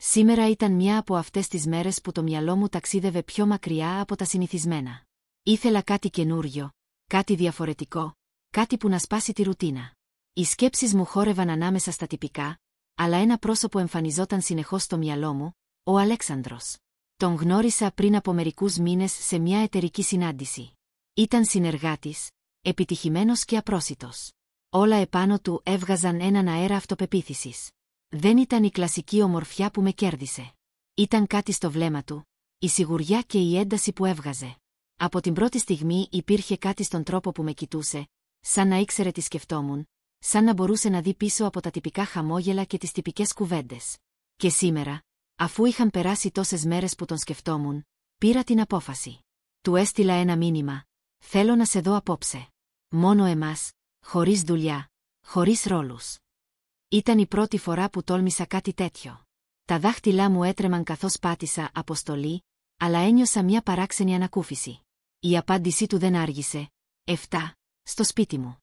Σήμερα ήταν μια από αυτές τις μέρες που το μυαλό μου ταξίδευε πιο μακριά από τα συνηθισμένα. Ήθελα κάτι καινούριο, κάτι διαφορετικό, κάτι που να σπάσει τη ρουτίνα. Οι σκέψεις μου χόρευαν ανάμεσα στα τυπικά, αλλά ένα πρόσωπο εμφανιζόταν συνεχώς στο μυαλό μου, ο Αλέξανδρος. Τον γνώρισα πριν από μερικούς μήνες σε μια εταιρική συνάντηση. Ήταν συνεργάτης, επιτυχημένος και απρόσιτος. Όλα επάνω του έβγαζαν έναν αέρα αυτοπεποίθησης. Δεν ήταν η κλασική ομορφιά που με κέρδισε. Ήταν κάτι στο βλέμμα του, η σιγουριά και η ένταση που έβγαζε. Από την πρώτη στιγμή υπήρχε κάτι στον τρόπο που με κοιτούσε, σαν να ήξερε τι σκεφτόμουν, σαν να μπορούσε να δει πίσω από τα τυπικά χαμόγελα και τις τυπικές κουβέντες. Και σήμερα, αφού είχαν περάσει τόσες μέρες που τον σκεφτόμουν, πήρα την απόφαση. Του έστειλα ένα μήνυμα. Θέλω να σε δω απόψε. Μόνο εμάς, χωρίς δουλειά, χωρίς ρόλους. Ήταν η πρώτη φορά που τόλμησα κάτι τέτοιο. Τα δάχτυλά μου έτρεμαν καθώς πάτησα αποστολή, αλλά ένιωσα μια παράξενη ανακούφιση. Η απάντησή του δεν άργησε. «Εφτά, Στο σπίτι μου.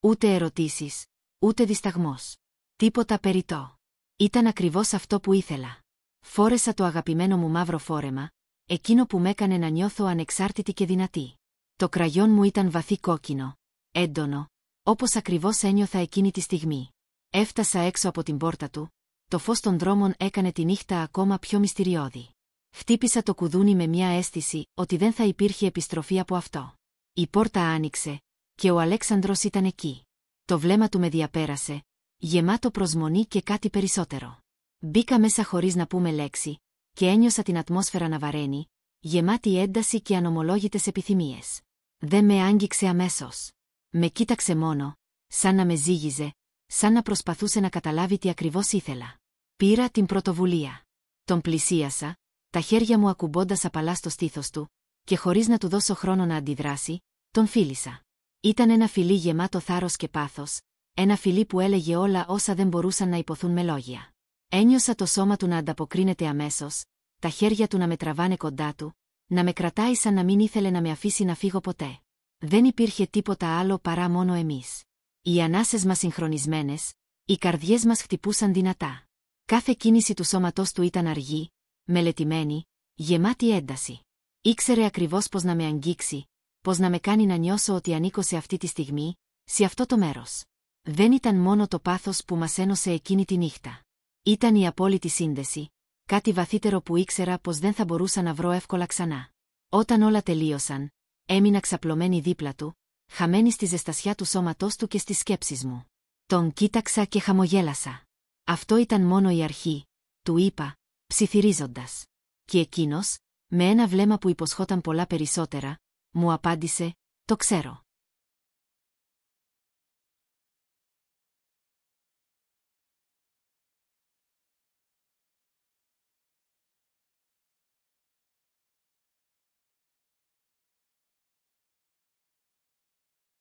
Ούτε ερωτήσεις, ούτε δισταγμός. Τίποτα περιττό. Ήταν ακριβώς αυτό που ήθελα. Φόρεσα το αγαπημένο μου μαύρο φόρεμα, εκείνο που με έκανε να νιώθω ανεξάρτητη και δυνατή. Το κραγιόν μου ήταν βαθύ κόκκινο, έντονο, όπως ακριβώς ένιωθα εκείνη τη στιγμή. Έφτασα έξω από την πόρτα του, το φως των δρόμων έκανε τη νύχτα ακόμα πιο μυστηριώδη. Χτύπησα το κουδούνι με μια αίσθηση ότι δεν θα υπήρχε επιστροφή από αυτό. Η πόρτα άνοιξε και ο Αλέξανδρος ήταν εκεί. Το βλέμμα του με διαπέρασε, γεμάτο προσμονή και κάτι περισσότερο. Μπήκα μέσα χωρίς να πούμε λέξη και ένιωσα την ατμόσφαιρα να βαραίνει, γεμάτη ένταση και ανομολόγητες επιθυμίες. Δεν με άγγιξε αμέσως. Με κοίταξε μόνο, σαν να με ζήγιζε σαν να προσπαθούσε να καταλάβει τι ακριβώς ήθελα. Πήρα την πρωτοβουλία. Τον πλησίασα, τα χέρια μου ακουμπώντας απαλά στο στήθος του, και χωρίς να του δώσω χρόνο να αντιδράσει, τον φίλησα. Ήταν ένα φιλί γεμάτο θάρρος και πάθος, ένα φιλί που έλεγε όλα όσα δεν μπορούσαν να υποθούν με λόγια. Ένιωσα το σώμα του να ανταποκρίνεται αμέσως, τα χέρια του να με τραβάνε κοντά του, να με κρατάει σαν να μην ήθελε να με αφήσει να φύγω ποτέ. Δεν υπήρχε τίποτα άλλο παρά μόνο εμείς οι ανάσες μας συγχρονισμένες, οι καρδιές μας χτυπούσαν δυνατά. Κάθε κίνηση του σώματός του ήταν αργή, μελετημένη, γεμάτη ένταση. Ήξερε ακριβώς πώς να με αγγίξει, πώς να με κάνει να νιώσω ότι ανήκω σε αυτή τη στιγμή, σε αυτό το μέρος. Δεν ήταν μόνο το πάθος που μας ένωσε εκείνη τη νύχτα. Ήταν η απόλυτη σύνδεση, κάτι βαθύτερο που ήξερα πως δεν θα μπορούσα να βρω εύκολα ξανά. Όταν όλα τελείωσαν, έμεινα ξαπλωμένη δίπλα του, χαμένη στη ζεστασιά του σώματός του και στις σκέψεις μου. Τον κοίταξα και χαμογέλασα. Αυτό ήταν μόνο η αρχή, του είπα, ψιθυρίζοντας. Και εκείνος, με ένα βλέμμα που υποσχόταν πολλά περισσότερα, μου απάντησε «Το ξέρω».